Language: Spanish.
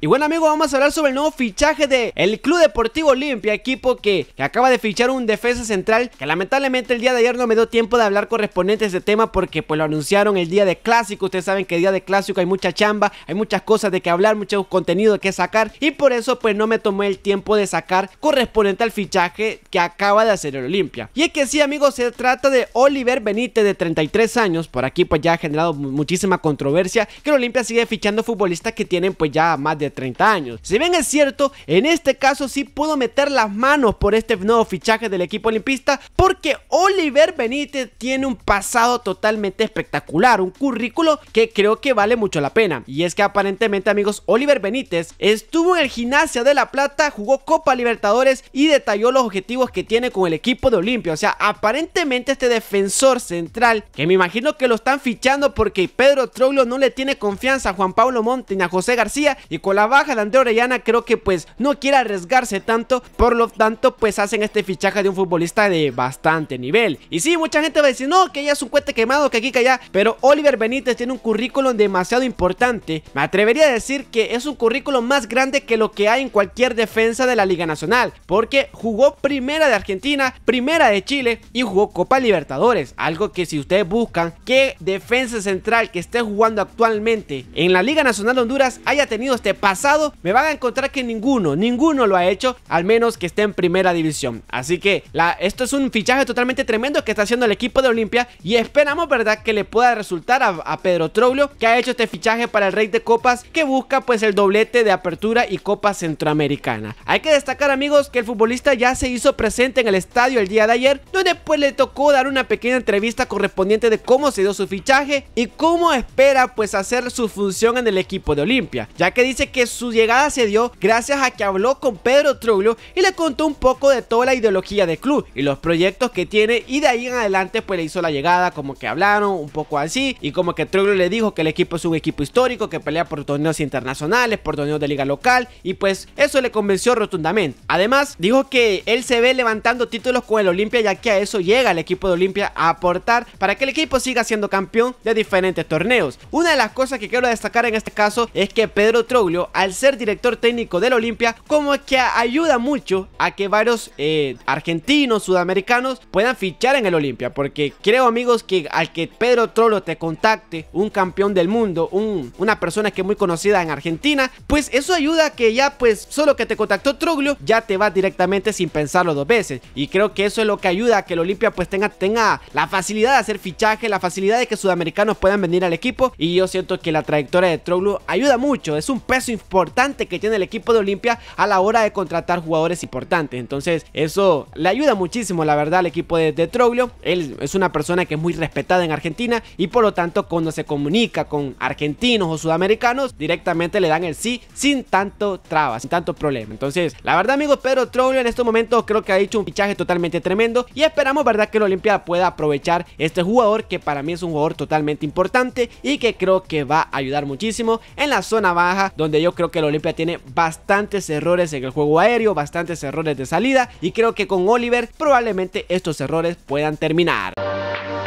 Y bueno amigos, vamos a hablar sobre el nuevo fichaje de el Club Deportivo Olimpia, equipo que, acaba de fichar un defensa central, que lamentablemente el día de ayer no me dio tiempo de hablar correspondiente a ese tema porque pues lo anunciaron el día de clásico, ustedes saben que día de clásico hay mucha chamba, hay muchas cosas de que hablar, mucho contenido que sacar y por eso pues no me tomé el tiempo de sacar correspondiente al fichaje que acaba de hacer el Olimpia. Y es que sí amigos, se trata de Oliver Benítez de 33 años, por aquí pues ya ha generado muchísima controversia, que el Olimpia sigue fichando futbolistas que tienen pues ya más de 30 años. Si bien es cierto, en este caso sí puedo meter las manos por este nuevo fichaje del equipo olimpista porque hoy Oliver Benítez tiene un pasado totalmente espectacular, un currículo que creo que vale mucho la pena. Y es que aparentemente, amigos, Oliver Benítez estuvo en el gimnasio de La Plata, jugó Copa Libertadores y detalló los objetivos que tiene con el equipo de Olimpia. O sea, aparentemente este defensor central, que me imagino que lo están fichando porque Pedro Troglio no le tiene confianza a Juan Pablo Monte ni a José García y con la baja de André Orellana creo que pues no quiere arriesgarse tanto, por lo tanto pues hacen este fichaje de un futbolista de bastante nivel. Y sí, mucha gente va a decir, no, que ella es un cuete quemado, que aquí, que allá. Pero Oliver Benítez tiene un currículum demasiado importante. Me atrevería a decir que es un currículum más grande que lo que hay en cualquier defensa de la Liga Nacional. Porque jugó primera de Argentina, primera de Chile y jugó Copa Libertadores. Algo que si ustedes buscan, Qué defensa central que esté jugando actualmente en la Liga Nacional de Honduras haya tenido este pasado, me van a encontrar que ninguno, ninguno lo ha hecho, al menos que esté en primera división. Así que la, esto es un fichaje totalmente tremendo que está haciendo el equipo de Olimpia y esperamos, ¿verdad?, que le pueda resultar a, Pedro Troglio, que ha hecho este fichaje para el Rey de Copas, que busca pues el doblete de apertura y Copa Centroamericana. Hay que destacar, amigos, que el futbolista ya se hizo presente en el estadio el día de ayer, donde pues le tocó dar una pequeña entrevista correspondiente de cómo se dio su fichaje y cómo espera pues hacer su función en el equipo de Olimpia, ya que dice que su llegada se dio gracias a que habló con Pedro Troglio y le contó un poco de toda la ideología del club y los proyectos que tiene y de ahí en adelante pues le hizo la llegada como que hablaron un poco así y como que Troglio le dijo que el equipo es un equipo histórico que pelea por torneos internacionales, por torneos de liga local y pues eso le convenció rotundamente. Además dijo que él se ve levantando títulos con el Olimpia ya que a eso llega el equipo de Olimpia a aportar para que el equipo siga siendo campeón de diferentes torneos. Una de las cosas que quiero destacar en este caso es que Pedro Troglio al ser director técnico del Olimpia como que ayuda mucho a que varios eh, argentinos, sudamericanos puedan finalizar fichar en el Olimpia. Porque creo, amigos, que al que Pedro Trollo te contacte, un campeón del mundo, una persona que es muy conocida en Argentina, pues eso ayuda que ya, pues, solo que te contactó Troglio, ya te va directamente sin pensarlo dos veces. Y creo que eso es lo que ayuda a que el Olimpia, pues, tenga, tenga la facilidad de hacer fichaje, la facilidad de que sudamericanos puedan venir al equipo. Y yo siento que la trayectoria de Troglio ayuda mucho. Es un peso importante que tiene el equipo de Olimpia a la hora de contratar jugadores importantes. Entonces, eso le ayuda muchísimo, la verdad, al equipo de de Troglio. Él es una persona que es muy respetada en Argentina y por lo tanto cuando se comunica con argentinos o sudamericanos directamente le dan el sí sin tanto traba sin tanto problema. Entonces, la verdad amigos, Pedro Troglio en estos momentos creo que ha hecho un fichaje totalmente tremendo y esperamos verdad que el Olimpia pueda aprovechar este jugador que para mí es un jugador totalmente importante y que creo que va a ayudar muchísimo en la zona baja donde yo creo que el Olimpia tiene bastantes errores en el juego aéreo, bastantes errores de salida y creo que con Oliver probablemente estos errores puedan terminar.